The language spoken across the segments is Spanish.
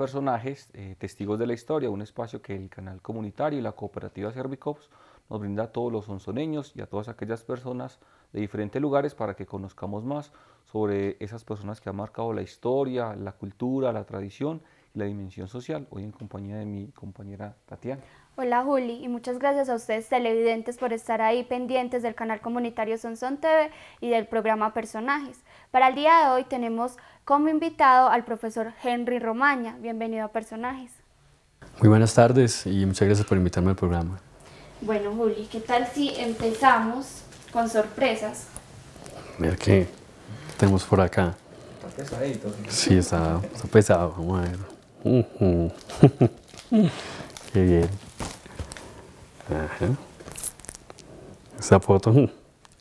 personajes eh, testigos de la historia, un espacio que el canal comunitario y la cooperativa Servicops nos brinda a todos los onzoneños y a todas aquellas personas de diferentes lugares para que conozcamos más sobre esas personas que han marcado la historia, la cultura, la tradición y la dimensión social. Hoy en compañía de mi compañera Tatiana. Hola Juli y muchas gracias a ustedes televidentes por estar ahí pendientes del canal comunitario Sonson TV y del programa Personajes. Para el día de hoy tenemos como invitado al profesor Henry Romaña. Bienvenido a Personajes. Muy buenas tardes y muchas gracias por invitarme al programa. Bueno Juli, ¿qué tal si empezamos con sorpresas? Mira que tenemos por acá. Está pesadito. Sí, está, pesado, vamos a ver. Qué bien. Ajá. Esta foto, mm,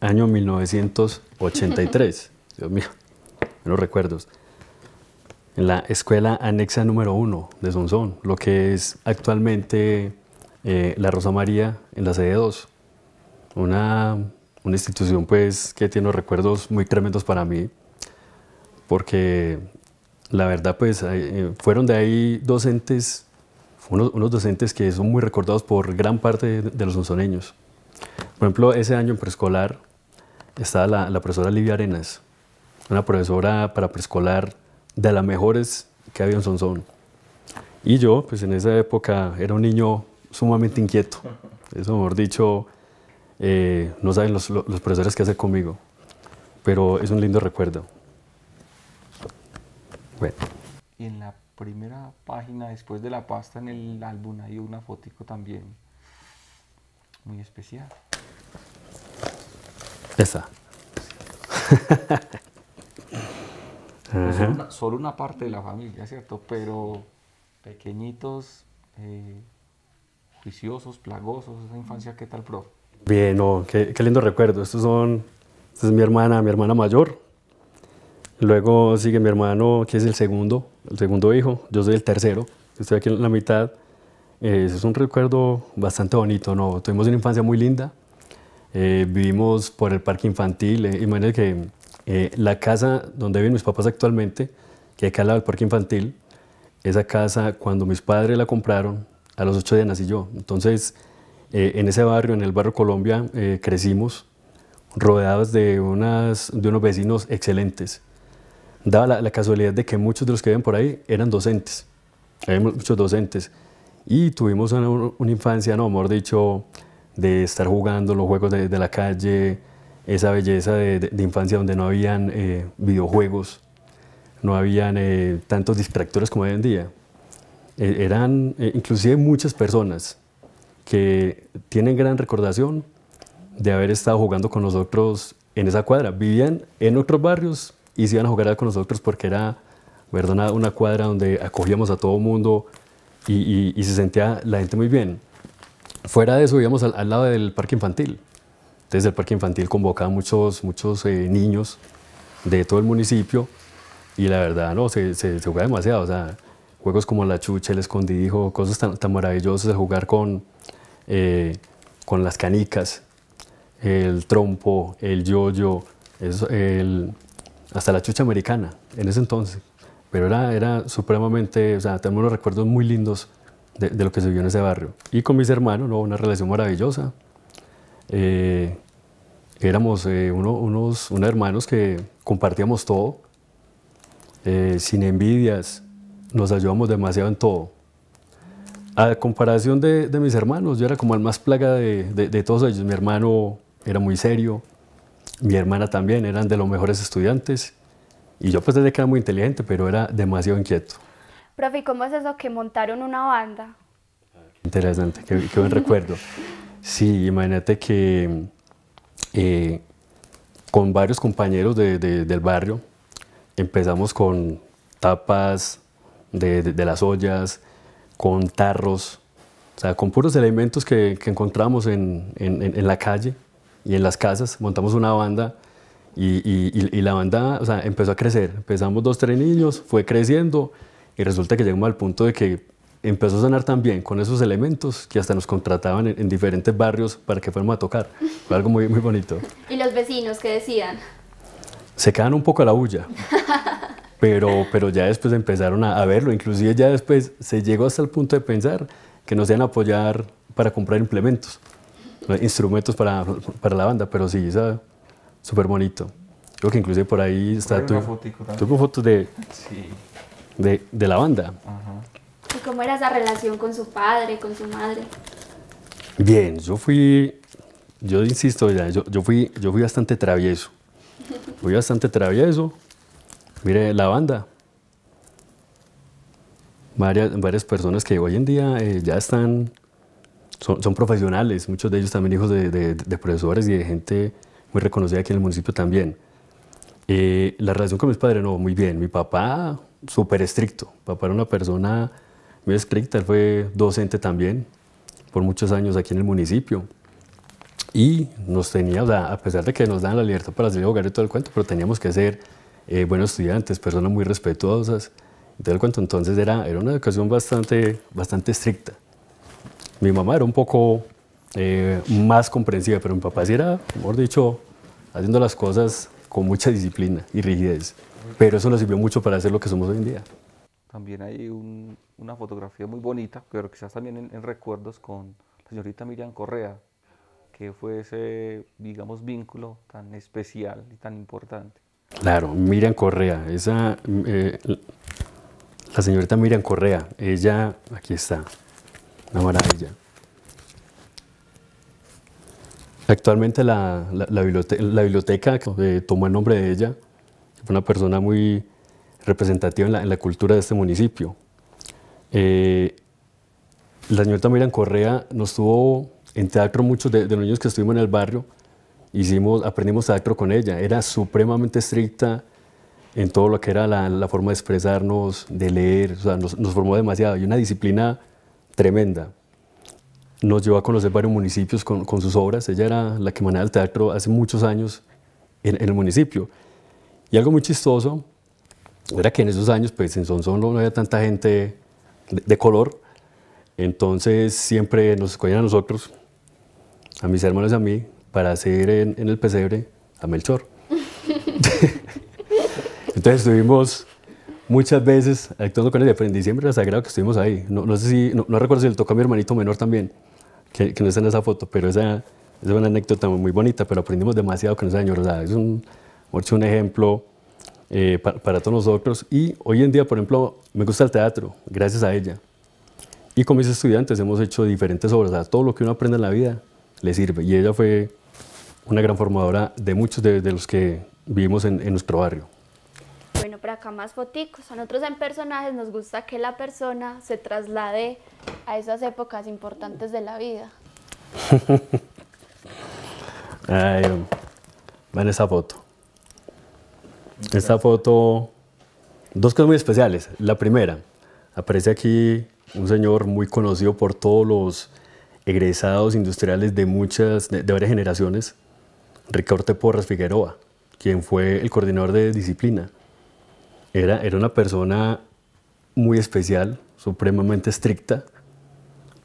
año 1983. Dios mío, los recuerdos. En la escuela anexa número uno de Sonsón, lo que es actualmente eh, la Rosa María en la sede 2. Una, una institución pues que tiene recuerdos muy tremendos para mí, porque la verdad pues eh, fueron de ahí docentes unos, docentes que son muy recordados por gran parte de, los sonsoneños. Por ejemplo, ese año en preescolar estaba la, profesora Livia Arenas, una profesora para preescolar de las mejores que había en Sonzón. Y yo, pues en esa época, era un niño sumamente inquieto. Eso, mejor dicho, eh, no saben los, los profesores qué hacer conmigo. Pero es un lindo recuerdo. Bueno primera página después de la pasta en el álbum hay una fotico también muy especial. Esa. solo, una, parte de la familia, ¿cierto? Pero pequeñitos, eh, juiciosos, plagosos, esa infancia, ¿qué tal, pro? Bien, qué, lindo recuerdo. Estos son, es mi hermana, mi hermana mayor, Luego sigue mi hermano, que es el segundo, el segundo hijo. Yo soy el tercero, estoy aquí en la mitad. Eh, es un recuerdo bastante bonito, ¿no? Tuvimos una infancia muy linda. Eh, vivimos por el parque infantil. Eh, imagínense que eh, la casa donde viven mis papás actualmente, que acá al lado del parque infantil, esa casa cuando mis padres la compraron, a los ocho días nací yo. Entonces, en ese barrio, en el barrio Colombia, crecimos rodeados de, unas, de unos vecinos excelentes daba la, casualidad de que muchos de los que viven por ahí eran docentes. Había muchos docentes. Y tuvimos una, infancia, no, mejor dicho, de estar jugando los juegos de, la calle, esa belleza de, infancia donde no habían eh, videojuegos, no habían eh, tantos distractores como hoy en día. E, eran eh, inclusive muchas personas que tienen gran recordación de haber estado jugando con nosotros en esa cuadra. Vivían en otros barrios, y se iban a jugar con nosotros porque era, ¿verdad? Una, cuadra donde acogíamos a todo mundo y, se sentía la gente muy bien. Fuera de eso, íbamos al, lado del parque infantil. Entonces el parque infantil convocaba muchos, muchos eh, niños de todo el municipio y la verdad, no, se, se, jugaba demasiado. O sea, juegos como la chucha, el escondidijo, cosas tan, tan maravillosas, jugar con, eh, con las canicas, el trompo, el yoyo, -yo, el, hasta la chucha americana en ese entonces. Pero era, era supremamente, o sea, tenemos unos recuerdos muy lindos de, lo que se vio en ese barrio. Y con mis hermanos, ¿no? una relación maravillosa. Eh, éramos eh, unos, unos, hermanos que compartíamos todo, eh, sin envidias, nos ayudamos demasiado en todo. A comparación de, mis hermanos, yo era como el más plaga de todos ellos. Mi hermano era muy serio, mi hermana también, eran de los mejores estudiantes. Y yo pues desde que era muy inteligente, pero era demasiado inquieto. Profe, ¿cómo es eso que montaron una banda? Interesante, qué, buen recuerdo. Sí, imagínate que eh, con varios compañeros de, del barrio empezamos con tapas de, de, las ollas, con tarros, o sea, con puros elementos que, que encontramos en, en, en la calle y en las casas, montamos una banda y, y, la banda o sea, empezó a crecer. Empezamos dos, tres niños, fue creciendo y resulta que llegamos al punto de que empezó a sonar tan bien con esos elementos que hasta nos contrataban en, diferentes barrios para que fuéramos a tocar. Fue algo muy, muy bonito. ¿Y los vecinos qué decían? Se quedan un poco a la bulla. Pero, pero ya después empezaron a, a verlo, inclusive ya después se llegó hasta el punto de pensar que nos iban a apoyar para comprar implementos. Eh, instrumentos para, la banda, pero sí, está súper bonito. Creo que inclusive por ahí está tu, tuvo fotos de, de, de, la banda. ¿Y cómo era esa relación con su padre, con su madre? Bien, yo fui, yo insisto, yo, fui, yo fui bastante travieso. Fui bastante travieso. Mire, la banda. Varias, varias personas que hoy en día eh, ya están son, profesionales, muchos de ellos también hijos de, profesores y de gente muy reconocida aquí en el municipio también. Eh, la relación con mis padres, no, muy bien. Mi papá, súper estricto. Papá era una persona muy estricta, él fue docente también por muchos años aquí en el municipio. Y nos tenía, a pesar de que nos daban la libertad para salir a hogar y todo el cuento, pero teníamos que ser eh, buenos estudiantes, personas muy respetuosas. todo el cuento entonces era, era una educación bastante, bastante estricta. Mi mamá era un poco eh, más comprensiva, pero mi papá sí era, mejor dicho, haciendo las cosas con mucha disciplina y rigidez. Pero eso nos sirvió mucho para hacer lo que somos hoy en día. También hay una fotografía muy bonita, pero quizás también en, recuerdos con la señorita Miriam Correa, que fue ese, digamos, vínculo tan especial y tan importante. Claro, Miriam Correa, esa, eh, la señorita Miriam Correa, ella, aquí está, una maravilla. Actualmente la, la, biblioteca, eh, tomó el nombre de ella, fue una persona muy representativa en la, cultura de este municipio. Eh, la señorita Miriam Correa nos tuvo en teatro muchos de, los niños que estuvimos en el barrio, hicimos, aprendimos teatro con ella. Era supremamente estricta en todo lo que era la, forma de expresarnos, de leer, nos, nos formó demasiado. Y una disciplina tremenda. Nos llevó a conocer varios municipios con, sus obras. Ella era la que manejaba el teatro hace muchos años en, el municipio. Y algo muy chistoso era que en esos años, pues en Sonsón no había tanta gente de, color, entonces siempre nos escogían a nosotros, a mis hermanos y a mí, para seguir en, en el pesebre a Melchor. entonces estuvimos muchas veces actuando con el en diciembre la sagrado que estuvimos ahí. No, sé si, no, recuerdo si le tocó a mi hermanito menor también, que, no está en esa foto, pero esa, es una anécdota muy bonita, pero aprendimos demasiado con ese señor. es un, un ejemplo eh, para, todos nosotros. Y hoy en día, por ejemplo, me gusta el teatro, gracias a ella. Y con mis estudiantes hemos hecho diferentes obras. todo lo que uno aprende en la vida le sirve. Y ella fue una gran formadora de muchos de, los que vivimos en nuestro barrio acá más foticos. A nosotros en personajes nos gusta que la persona se traslade a esas épocas importantes de la vida. Ay, ven esa foto. Esta foto, dos cosas muy especiales. La primera, aparece aquí un señor muy conocido por todos los egresados industriales de muchas, de, varias generaciones, Ricardo Porras Figueroa, quien fue el coordinador de disciplina era, era una persona muy especial, supremamente estricta,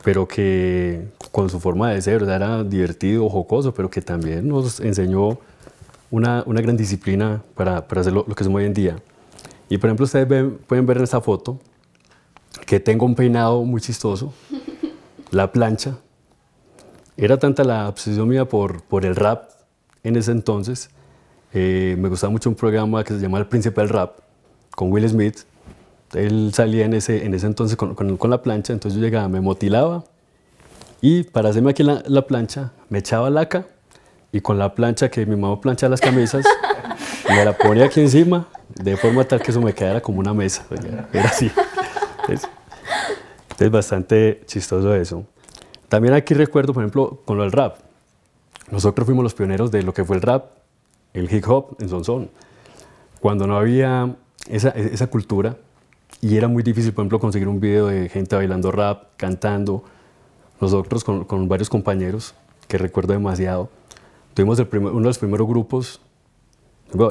pero que con su forma de ser era divertido, jocoso, pero que también nos enseñó una, una gran disciplina para, para hacer lo, que somos hoy en día. Y por ejemplo, ustedes pueden ver en esta foto que tengo un peinado muy chistoso, la plancha. Era tanta la obsesión mía por, por el rap en ese entonces. Eh, me gustaba mucho un programa que se llamaba El Príncipe del Rap con Will Smith, él salía en ese, en ese entonces con, con, la plancha, entonces yo llegaba, me motilaba y para hacerme aquí la, plancha, me echaba laca y con la plancha que mi mamá plancha las camisas, me la ponía aquí encima, de forma tal que eso me quedara como una mesa. Era así. Entonces, es bastante chistoso eso. También aquí recuerdo, por ejemplo, con lo del rap. Nosotros fuimos los pioneros de lo que fue el rap, el hip hop en Sonson. Cuando no había esa, e-, esa cultura y era muy difícil, por ejemplo, conseguir un video de gente bailando rap, cantando. Nosotros con, con varios compañeros, que recuerdo demasiado, tuvimos el uno de los primeros grupos,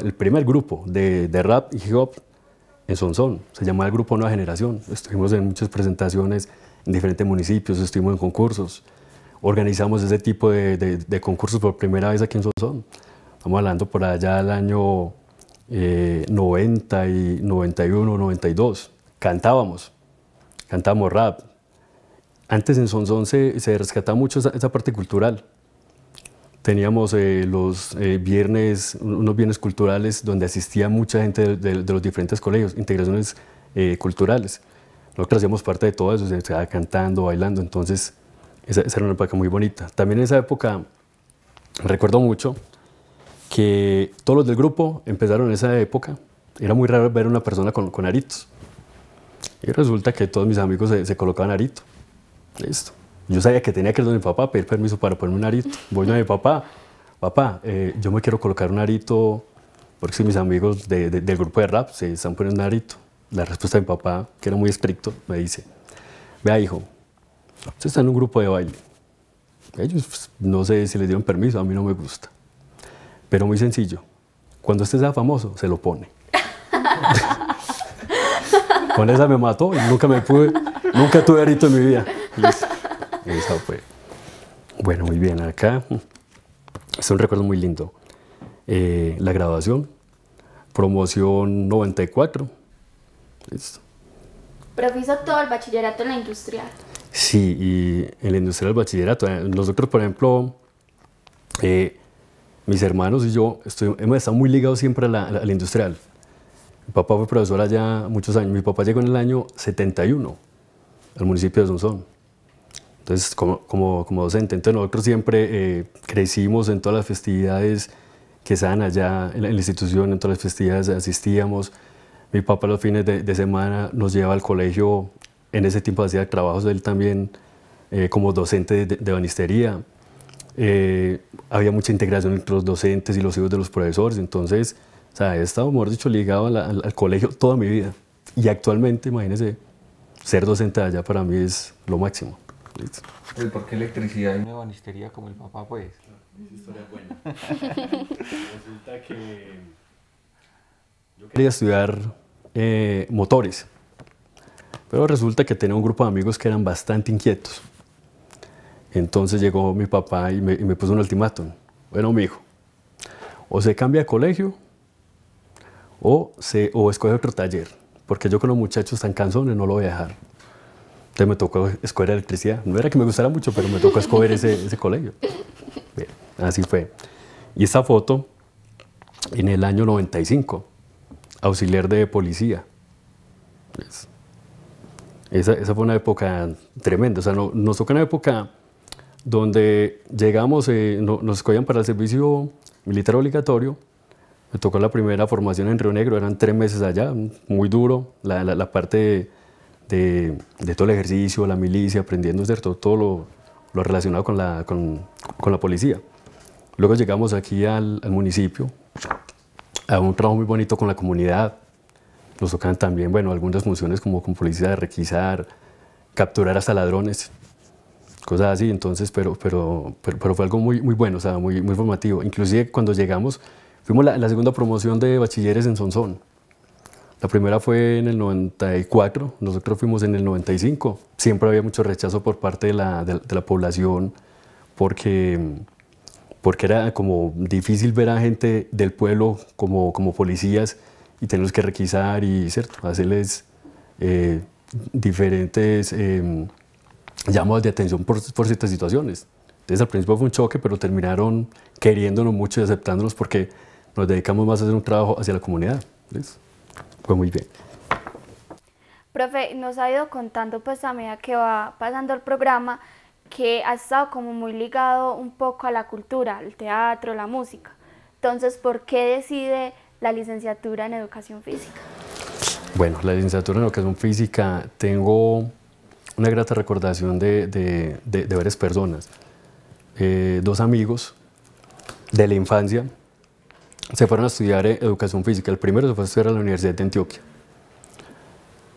el primer grupo de, de rap y hip hop en Sonsón. Se llamaba el Grupo Nueva Generación. Estuvimos en muchas presentaciones en diferentes municipios, estuvimos en concursos. Organizamos ese tipo de, de concursos por primera vez aquí en Sonsón. Estamos hablando por allá del año 90 eh, y 91, 92. Cantábamos, cantábamos rap. Antes en Sonsón se, se rescataba mucho esa, parte cultural. Teníamos eh, los eh, viernes, unos viernes culturales donde asistía mucha gente de, los diferentes colegios, integraciones culturales. Nosotros hacíamos parte de todo eso, estaba cantando, bailando, entonces esa, esa era una época muy bonita. También en esa época recuerdo mucho que todos los del grupo empezaron en esa época. Era muy raro ver una persona con, con aritos. Y resulta que todos mis amigos se, colocaban arito. Listo. Yo sabía que tenía que ir a mi papá a pedir permiso para ponerme un arito. Voy a mi papá, papá, eh, yo me quiero colocar un arito porque si mis amigos del grupo de rap se están poniendo un arito. La respuesta de mi papá, que era muy estricto, me dice, vea hijo, usted está en un grupo de baile. Ellos pues, no sé si les dieron permiso, a mí no me gusta. Pero muy sencillo. Cuando usted sea famoso, se lo pone. Con esa me mató y nunca me pude, nunca tuve arito en mi vida. Bueno, muy bien. Acá es un recuerdo muy lindo. Eh, la graduación, promoción 94. Listo. todo el bachillerato en la industrial. Sí, y en la industria del bachillerato. Eh, nosotros, por ejemplo, eh, mis hermanos y yo estoy, hemos estado muy ligados siempre a la, industrial. Mi papá fue profesor allá muchos años. Mi papá llegó en el año 71 al municipio de Sonsón. Entonces, como, como, como docente, entonces nosotros siempre eh, crecimos en todas las festividades que se dan allá en la, institución, en todas las festividades asistíamos. Mi papá los fines de, semana nos lleva al colegio, en ese tiempo hacía trabajos él también eh, como docente de banistería. Eh, había mucha integración entre los docentes y los hijos de los profesores, entonces, o sea, he estado, mejor dicho, ligado al, colegio toda mi vida. Y actualmente, imagínense, ser docente allá para mí es lo máximo. por qué electricidad y una banistería como el papá, pues? No, historia buena. Resulta que yo quería estudiar eh, motores, pero resulta que tenía un grupo de amigos que eran bastante inquietos entonces llegó mi papá y me, puso un ultimátum. Bueno, mi hijo, o se cambia de colegio o, se, o escoge otro taller, porque yo con los muchachos tan cansones no lo voy a dejar. Entonces me tocó escoger electricidad. No era que me gustara mucho, pero me tocó escoger ese, colegio. así fue. Y esta foto en el año 95, auxiliar de policía. Pues, esa, fue una época tremenda. O sea, no, nos toca una época donde llegamos, eh, nos escogían para el servicio militar obligatorio. Me tocó la primera formación en Río Negro, eran tres meses allá, muy duro, la, parte de, todo el ejercicio, la milicia, aprendiendo todo, todo lo, relacionado con la, policía. Luego llegamos aquí al, al, municipio, a un trabajo muy bonito con la comunidad. Nos tocan también, bueno, algunas funciones como con policía de requisar, capturar hasta ladrones, cosas así, entonces, pero, pero, pero, fue algo muy, muy bueno, o sea, muy, muy formativo. Inclusive cuando llegamos, fuimos la, segunda promoción de bachilleres en Sonsón. La primera fue en el 94, nosotros fuimos en el 95. Siempre había mucho rechazo por parte de la, población porque, porque era como difícil ver a gente del pueblo como, como policías y tenerlos que requisar y ¿cierto? hacerles eh, diferentes... Em, llamados de atención por, ciertas situaciones. Entonces al principio fue un choque, pero terminaron queriéndonos mucho y aceptándonos porque nos dedicamos más a hacer un trabajo hacia la comunidad. Fue muy bien. Profe, nos ha ido contando pues a medida que va pasando el programa que ha estado como muy ligado un poco a la cultura, al teatro, la música. Entonces, ¿por qué decide la licenciatura en educación física? Bueno, la licenciatura en educación física tengo una grata recordación de, varias personas. Eh, dos amigos de la infancia se fueron a estudiar eh, educación física. El primero se fue a estudiar a la Universidad de Antioquia.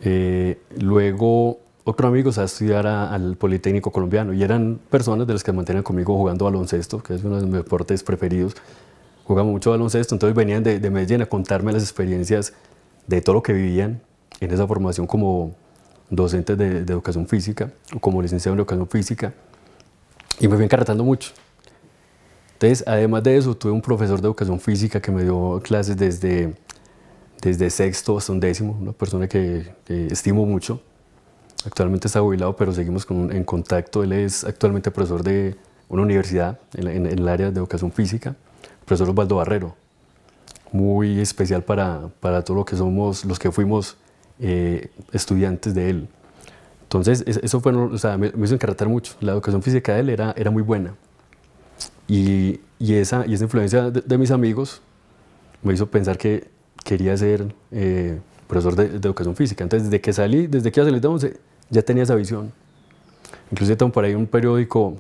Eh, luego otro amigo se fue a estudiar al Politécnico Colombiano y eran personas de las que mantenían conmigo jugando baloncesto, que es uno de mis deportes preferidos. Jugamos mucho baloncesto, entonces venían de, de Medellín a contarme las experiencias de todo lo que vivían en esa formación como, docente de, educación física o como licenciado en educación física y me fui encarretando mucho. Entonces, además de eso, tuve un profesor de educación física que me dio clases desde, desde sexto hasta un décimo, una persona que, que estimo mucho. Actualmente está jubilado, pero seguimos en contacto. Él es actualmente profesor de una universidad en, el área de educación física, profesor Osvaldo Barrero. Muy especial para, para todo lo que somos, los que fuimos eh, estudiantes de él. Entonces, eso fue, o me, hizo encarretar mucho. La educación física de él era, muy buena. Y, esa, influencia de, mis amigos me hizo pensar que quería ser eh, profesor de, educación física. Entonces, desde que salí, desde que iba a de 11, ya tenía esa visión. Incluso tengo por ahí un periódico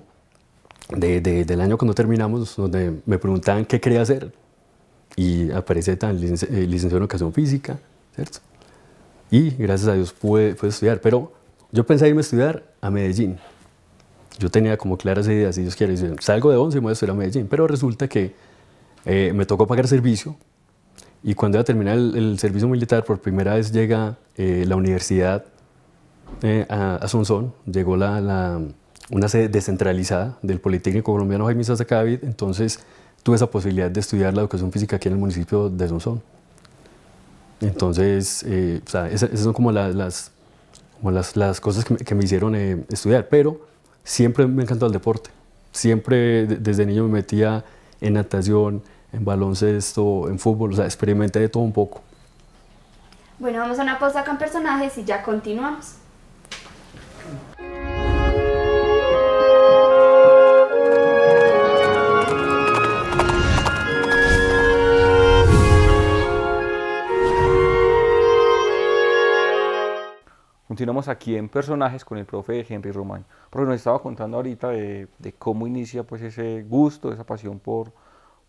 del año cuando terminamos, donde me preguntaban qué quería hacer. Y aparece tan eh, licenciado en educación física, ¿cierto? y gracias a Dios pude, estudiar. Pero yo pensé irme a estudiar a Medellín. Yo tenía como claras ideas, si Dios quiere, salgo de 11 y me voy a estudiar a Medellín. Pero resulta que eh, me tocó pagar servicio y cuando iba a terminar el, servicio militar, por primera vez llega eh, la universidad eh, a, Sonson, llegó la, una sede descentralizada del Politécnico Colombiano Jaime Sazacavit, entonces tuve esa posibilidad de estudiar la educación física aquí en el municipio de Sonsón. Entonces, eh, esas, son como las, como las, cosas que me, hicieron eh, estudiar, pero siempre me encantó el deporte. Siempre desde niño me metía en natación, en baloncesto, en fútbol, o sea, experimenté de todo un poco. Bueno, vamos a una pausa con personajes y ya continuamos. Continuamos aquí en personajes con el profe Henry Román. Porque nos estaba contando ahorita de, cómo inicia pues ese gusto, esa pasión por,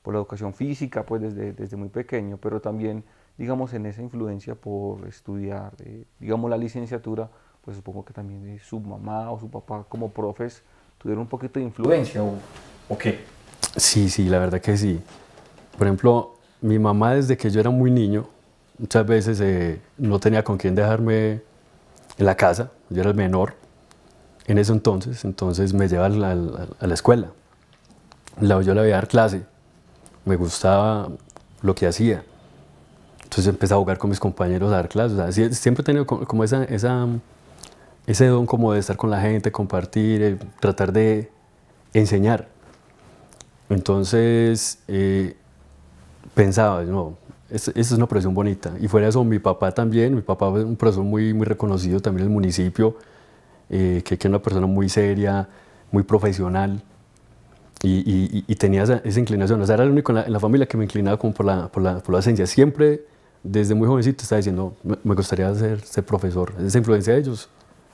por la educación física pues desde, desde muy pequeño, pero también digamos en esa influencia por estudiar, eh, digamos la licenciatura, pues supongo que también eh, su mamá o su papá como profes tuvieron un poquito de influencia o, o qué. Sí, sí, la verdad que sí. Por ejemplo, mi mamá desde que yo era muy niño, muchas veces eh, no tenía con quién dejarme en la casa, yo era el menor en ese entonces, entonces me lleva a la, escuela. La, yo la a dar clase, me gustaba lo que hacía. Entonces empecé a jugar con mis compañeros a dar clases. siempre he tenido como esa, esa, ese don como de estar con la gente, compartir, eh, tratar de enseñar. Entonces eh, pensaba, no, esa es una profesión bonita. Y fuera de eso, mi papá también, mi papá es un profesor muy, muy reconocido también en el municipio, eh, que, que, es una persona muy seria, muy profesional, y, y, tenía esa, inclinación. O sea, era el único en la, familia que me inclinaba como por la, por ciencia. Siempre, desde muy jovencito, estaba diciendo, me gustaría ser, profesor. Esa influencia de ellos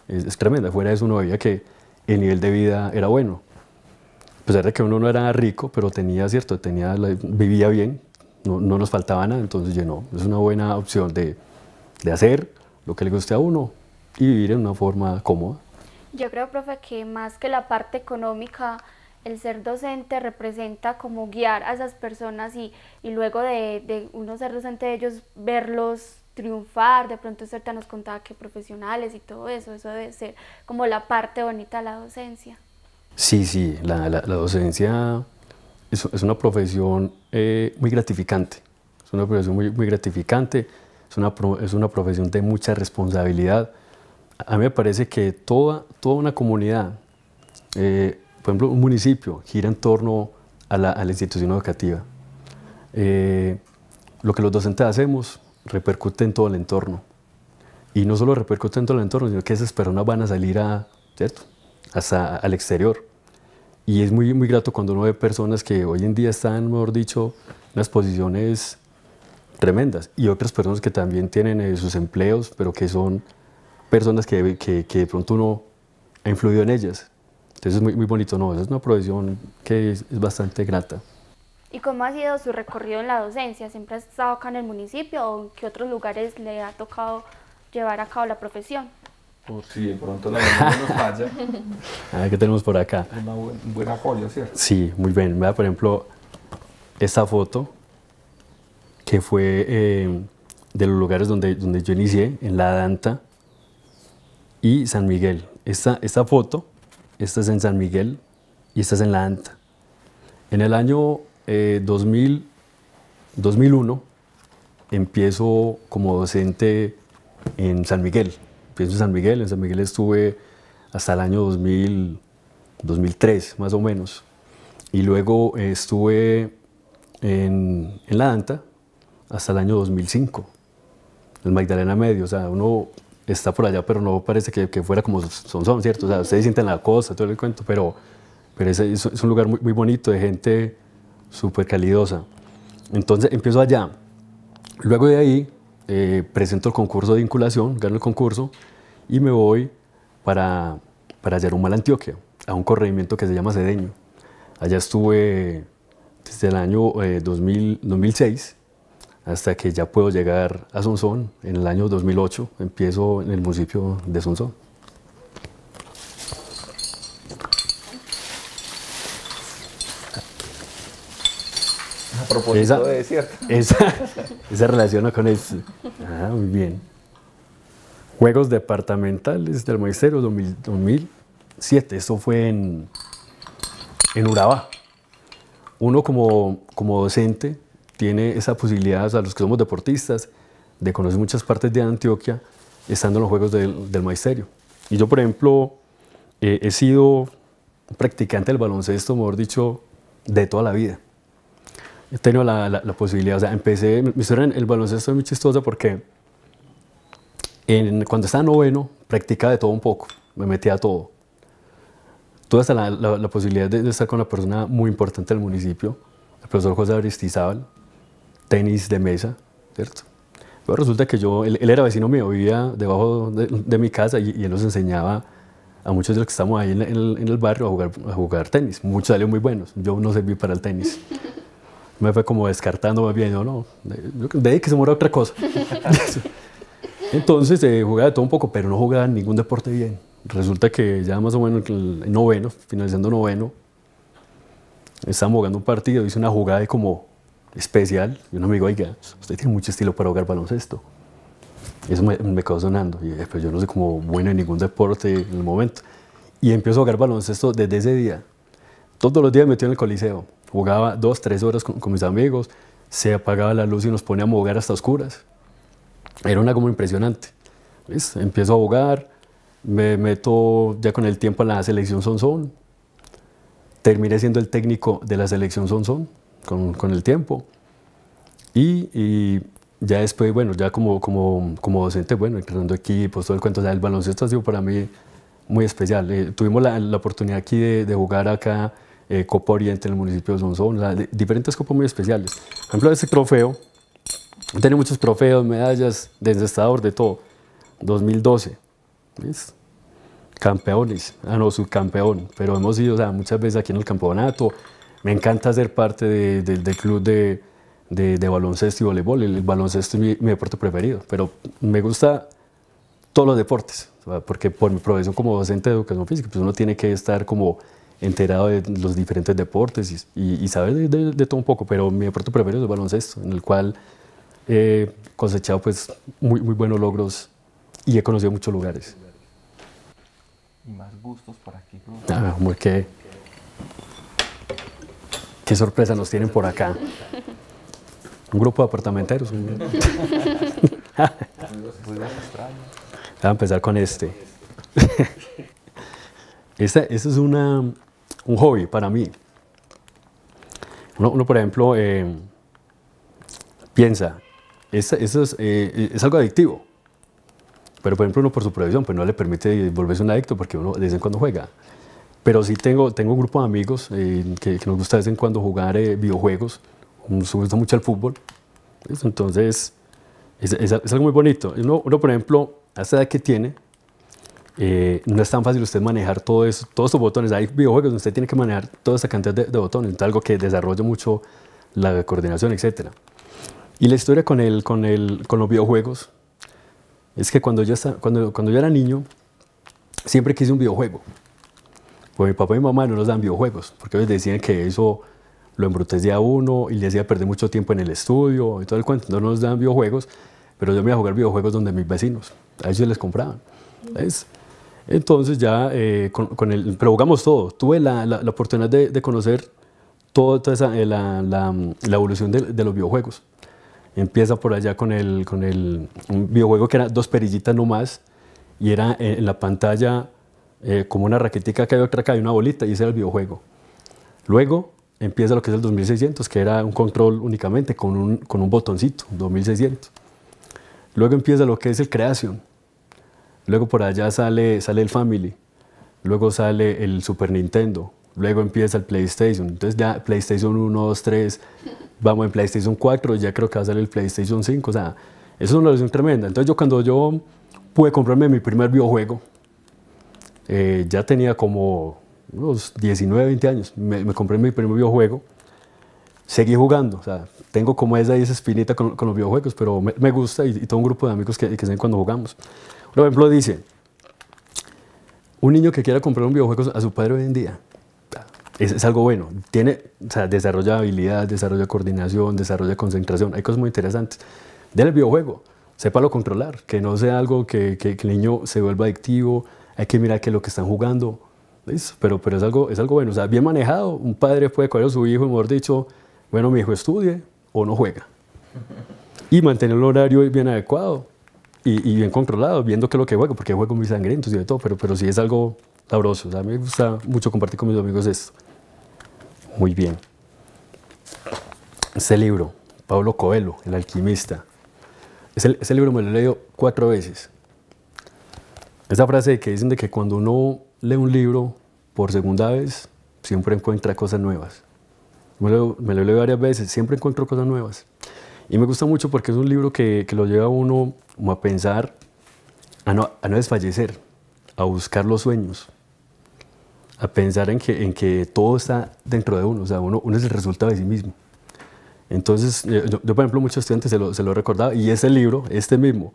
es, tremenda. Fuera de eso, uno veía que el nivel de vida era bueno. A pesar de que uno no era rico, pero tenía, cierto, tenía, vivía bien, no, nos faltaba nada, entonces yo es una buena opción de, hacer lo que le guste a uno y vivir en una forma cómoda. Yo creo, profe, que más que la parte económica, el ser docente representa como guiar a esas personas y, luego de, uno ser docente de ellos, verlos triunfar, de pronto usted nos contaba que profesionales y todo eso, eso debe ser como la parte bonita de la docencia. Sí, sí, la, la docencia es, una profesión eh, muy gratificante, es una profesión muy, gratificante, es una, es una profesión de mucha responsabilidad. A mí me parece que toda, toda una comunidad, eh, por ejemplo, un municipio, gira en torno a la, institución educativa. Eh, lo que los docentes hacemos repercute en todo el entorno. Y no solo repercute en todo el entorno, sino que esas personas van a salir a, Hasta al exterior y es muy, muy grato cuando uno ve personas que hoy en día están, mejor dicho, en las posiciones tremendas y otras personas que también tienen eh, sus empleos, pero que son personas que, que, de pronto uno ha influido en ellas. Entonces es muy, muy bonito, ¿no? es una profesión que es, es, bastante grata. ¿Y cómo ha sido su recorrido en la docencia? ¿Siempre ha estado acá en el municipio o en qué otros lugares le ha tocado llevar a cabo la profesión? Por de pronto la memoria nos falla. A ver qué tenemos por acá. Una buena folio, ¿cierto? Sí, muy bien. Vea, por ejemplo, esta foto que fue eh, de los lugares donde, donde yo inicié, en La Danta y San Miguel. Esta, esta foto, esta es en San Miguel y esta es en La Danta. En el año 2000, eh, 2001 empiezo como docente en San Miguel pienso en San Miguel, en San Miguel estuve hasta el año 2000, 2003 más o menos, y luego eh, estuve en, en la Danta hasta el año 2005, en Magdalena Medio, o sea, uno está por allá, pero no parece que, fuera como son, son, ¿cierto? O sea, ustedes sienten la cosa, todo el cuento, pero, pero es, es un lugar muy, muy bonito, de gente súper calidosa. Entonces empiezo allá. Luego de ahí eh, presento el concurso de vinculación, gano el concurso y me voy para, para Yarumal, Antioquia, a un corregimiento que se llama Cedeño. Allá estuve desde el año 2006 eh, hasta que ya puedo llegar a Sonsón. En el año 2008 empiezo en el municipio de Sonsón. A propósito de Esa, relaciona con eso ah, muy bien. Juegos departamentales del maisterio 2000, 2007. eso fue en, en Urabá. Uno como, como docente tiene esa posibilidad, o sea, los que somos deportistas, de conocer muchas partes de Antioquia estando en los Juegos del, del Y yo, por ejemplo, eh, he sido practicante del baloncesto, mejor dicho, de toda la vida he tenido la, posibilidad, o sea, empecé, el baloncesto es muy chistoso porque cuando estaba noveno, practicaba de todo un poco, me metía a todo. Tuve hasta la, posibilidad de, estar con una persona muy importante del municipio, el profesor José Aristizábal, tenis de mesa, ¿cierto? Pero resulta que yo, él, era vecino mío, vivía debajo de, mi casa y, él nos enseñaba a muchos de los que estamos ahí en, el, barrio a jugar, a jugar tenis. Muchos salieron muy buenos, yo no serví para el tenis me fue como descartando más bien, no, no, de ahí que se muera otra cosa. Entonces eh, jugaba de todo un poco, pero no jugaba ningún deporte bien. Resulta que ya más o menos en noveno, finalizando noveno, estábamos jugando un partido, hice una jugada de como especial y un amigo, oiga, usted tiene mucho estilo para jugar baloncesto. eso me, me, quedó sonando, y después pues yo no soy como bueno en ningún deporte en el momento. Y empiezo a jugar baloncesto desde ese día. Todos los días me metí en el coliseo jugaba dos, tres horas con, mis amigos, se apagaba la luz y nos poníamos a jugar hasta oscuras. Era una como impresionante. Empiezo a jugar, me meto ya con el tiempo a la selección Sonson. terminé siendo el técnico de la selección Sonson con, con el tiempo. Y, ya después, bueno, ya como, como, como docente, bueno, entrenando pues todo el cuento, o el baloncesto ha sido para mí muy especial. Eh, tuvimos la, oportunidad aquí de, de jugar acá eh, Copa Oriente en el municipio de Sonsón, o sea, diferentes copas muy especiales. Por ejemplo, este trofeo, tiene muchos trofeos, medallas, desestador de todo. 2012, campeones, ah no, subcampeón, pero hemos ido o sea, muchas veces aquí en el campeonato, me encanta ser parte del club de, baloncesto y voleibol, el, baloncesto es mi, mi, deporte preferido, pero me gusta todos los deportes, porque por mi profesión como docente de educación física, pues uno tiene que estar como enterado de los diferentes deportes y, saber de, todo un poco, pero mi deporte preferido es el baloncesto, en el cual he cosechado pues muy, muy buenos logros y he conocido muchos lugares. más gustos por aquí? Ah, qué sorpresa nos tienen por acá. Un grupo de apartamenteros. Pues Vamos a empezar con este. Esta, esta es una, un hobby para mí. Uno, por ejemplo, eh, piensa, eh, eh, es, algo adictivo. Pero, por ejemplo, uno por su previsión, pues no le permite volverse un adicto porque uno de vez en cuando juega. Pero sí tengo, tengo un grupo de amigos que, nos gusta de vez en cuando jugar videojuegos. Nos gusta mucho el fútbol. Entonces, es, algo muy bonito. Uno, uno por ejemplo, a esa edad que tiene, eh, no es tan fácil usted manejar todo todos sus botones. Hay videojuegos donde usted tiene que manejar toda esa cantidad de, botones. Es algo que desarrolla mucho la coordinación, etc. Y la historia con, el, con, el, con los videojuegos es que cuando yo, cuando, cuando yo era niño, siempre quise un videojuego. Pues mi papá y mi mamá no nos dan videojuegos, porque ellos decían que eso lo embrutecía a uno y le hacía perder mucho tiempo en el estudio y todo el cuento. No nos dan videojuegos, pero yo me iba a jugar videojuegos donde mis vecinos, a ellos les compraban. Entonces ya eh, con, el, pero todo. Tuve la, oportunidad de, conocer toda, eh, la, evolución de, los videojuegos. Empieza por allá con, el, un videojuego que era dos perillitas nomás y era eh, en la pantalla como una raquetica que hay otra que una bolita y ese era el videojuego. Luego empieza lo que es el 2600, que era un control únicamente con un, con un botoncito, 2600. Luego empieza lo que es el creation. Luego por allá sale, sale el Family, luego sale el Super Nintendo, luego empieza el PlayStation. Entonces ya PlayStation 1, 2, 3, vamos en PlayStation 4, ya creo que va a salir el PlayStation 5. O sea, eso es una versión tremenda. Entonces yo cuando yo pude comprarme mi primer videojuego, eh, ya tenía como unos 19, 20 años. Me, compré mi primer videojuego. Seguí jugando, o sea, tengo como esa, esa espinita con, con los videojuegos, pero me, gusta y, tengo todo un grupo de amigos que, que ven cuando jugamos. Por ejemplo, dice, un niño que quiera comprar un videojuego a su padre hoy en día, es, algo bueno. Tiene, o sea, desarrolla habilidad, desarrolla coordinación, desarrolla concentración. Hay cosas muy interesantes. Del videojuego, sépalo controlar, que no sea algo que, el niño se vuelva adictivo. Hay que mirar que lo que están jugando. Pero, pero es, algo, es algo bueno. sea, bien manejado, un padre puede coger a su hijo y, mejor dicho, bueno, mi hijo estudie o no juega. Y mantener el horario bien adecuado y, bien controlado, viendo qué es lo que juego, porque juego muy sangriento y de todo, pero, pero sí es algo sabroso. a mí me gusta mucho compartir con mis amigos esto. Muy bien. Este libro, Pablo Coelho, El alquimista. Ese, libro me lo he leído cuatro veces. Esa frase que dicen de que cuando uno lee un libro por segunda vez, siempre encuentra cosas nuevas. Me lo, me lo leo varias veces, siempre encuentro cosas nuevas. Y me gusta mucho porque es un libro que, que lo lleva a uno a pensar, a no, a no, desfallecer, a buscar los sueños, a pensar en que, en que todo está dentro de uno, o sea, uno, uno es el resultado de sí mismo. Entonces, yo, por ejemplo, muchos estudiantes se lo, se lo he recordado, y ese libro, este mismo,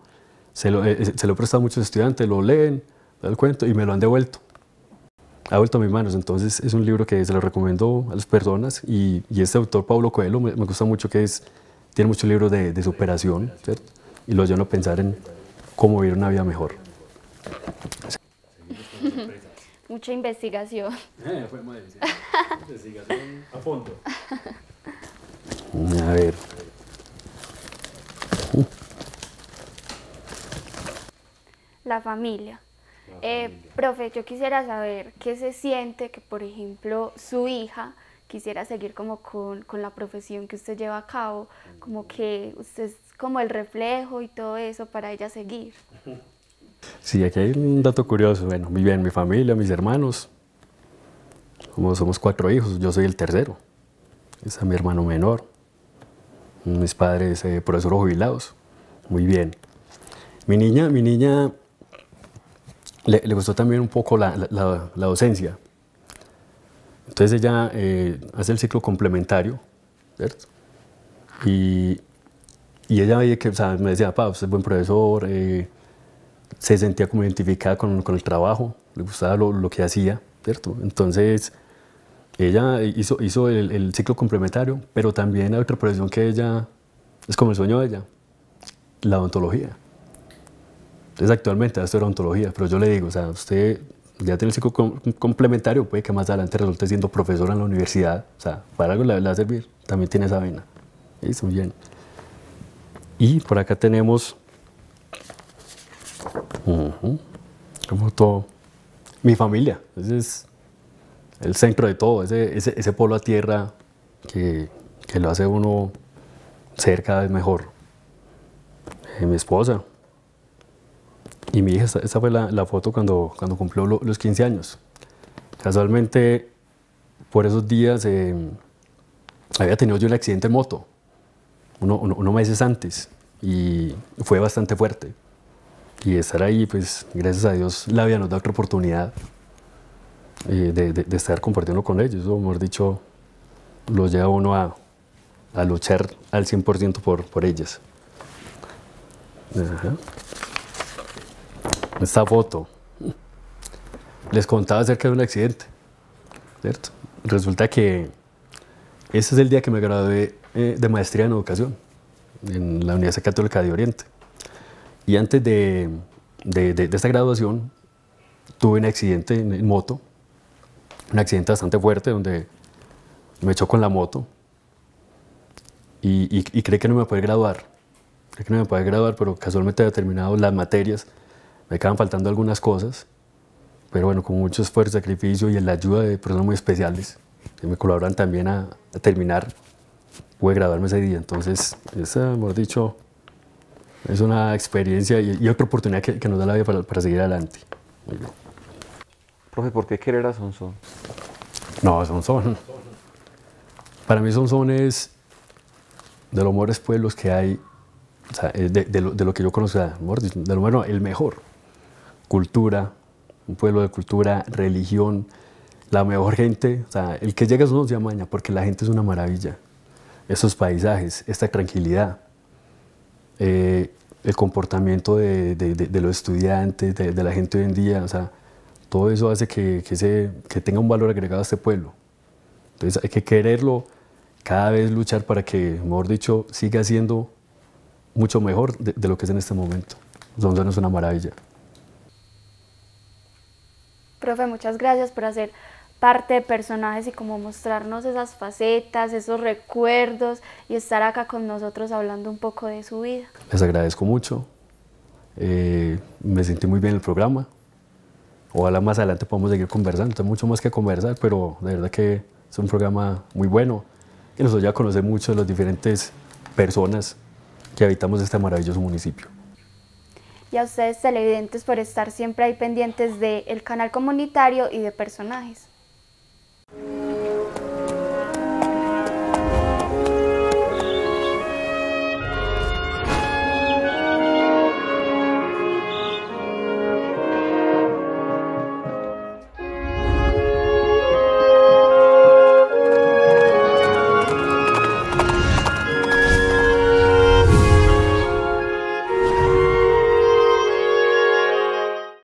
se lo, eh, eh, se lo he prestado a muchos estudiantes, lo leen, dan el cuento y me lo han devuelto. Ha vuelto a mis manos, entonces es un libro que se lo recomiendo a las personas y, y este autor, Pablo Coelho, me gusta mucho que es tiene muchos libros de, superación, ¿cierto? Y lo llevan a pensar en cómo vivir una vida mejor. Mucha investigación. Eh, investigación a fondo. A ver. La eh, familia. profe, yo quisiera saber qué se siente que, por ejemplo, su hija quisiera seguir como con, la profesión que usted lleva a cabo, como que usted es como el reflejo y todo eso para ella seguir. Sí, aquí hay un dato curioso. Bueno, muy bien, mi familia, mis hermanos, como somos cuatro hijos, yo soy el tercero. Es a mi hermano menor. Mis padres eh, jubilados. Muy bien. Mi niña, mi niña le, gustó también un poco la docencia entonces ella eh, hace el ciclo complementario, ¿cierto? Y, ella que, me decía, papá, usted es buen profesor, eh, se sentía como identificada con, el trabajo, le gustaba lo, que hacía, ¿cierto? Entonces ella hizo, hizo el, ciclo complementario, pero también hay otra profesión que ella, es como el sueño de ella, la odontología. Entonces actualmente esto odontología, pero yo le digo, o sea, usted pues, ya un ciclo complementario puede que más adelante resulte siendo profesor en la universidad. O sea, para algo le, va a servir. También tiene esa vena. bien. Y por acá tenemos como todo mi familia. Ese es el centro de todo, ese, ese, polo a tierra que, que, lo hace uno ser cada vez mejor. Eh, mi esposa, y mi hija, esa fue la, foto cuando, cuando cumplió los 15 años. Casualmente, por esos días eh, había tenido yo un accidente en moto, unos uno, uno meses antes, y fue bastante fuerte. Y estar ahí, pues gracias a Dios, la vida nos da otra oportunidad eh, de, de, estar compartiendo con ellos. O mejor dicho, lo lleva uno a, a luchar al 100% por, por ellas esta foto. Les contaba acerca de un accidente, ¿cierto? Resulta que ese es el día que me gradué eh, de maestría en educación en la Universidad Católica de Oriente. Y antes de, esta graduación tuve un accidente en, moto, un accidente bastante fuerte donde me echó con la moto y, y, que no me puede graduar. Creí que no me puede graduar, pero casualmente había terminado las materias me quedan faltando algunas cosas, pero bueno, con mucho esfuerzo, sacrificio y en la ayuda de personas muy especiales que me colaboran también a, terminar, pude graduarme ese día. Entonces, esa, hemos dicho, es una experiencia y, otra oportunidad que, nos da la vida para, seguir adelante. Muy bien. Profe, ¿por qué querer a Sonson? No, Sonson. Para mí Sonson es de los mejores pueblos que hay, o sea, eh, de, lo, que yo conozco, de lo, bueno, el mejor cultura, un pueblo de cultura, religión, la mejor gente. O sea, el que llega es uno se amaña, porque la gente es una maravilla. Esos paisajes, esta tranquilidad, eh, el comportamiento de, de, los estudiantes, de, la gente hoy en día, o sea, todo eso hace que, que, se, que tenga un valor agregado a este pueblo. Entonces hay que quererlo, cada vez luchar para que, mejor dicho, siga siendo mucho mejor de, lo que es en este momento. Donde no es una maravilla. Profe, muchas gracias por hacer parte de personajes y como mostrarnos esas facetas, esos recuerdos y estar acá con nosotros hablando un poco de su vida. Les agradezco mucho. Eh, me sentí muy bien en el programa. Ojalá más adelante podamos seguir conversando. Hay mucho más que conversar, pero la verdad que es un programa muy bueno. Y nosotros ya conocer mucho de las diferentes personas que habitamos este maravilloso municipio y a ustedes televidentes por estar siempre ahí pendientes del canal comunitario y de personajes.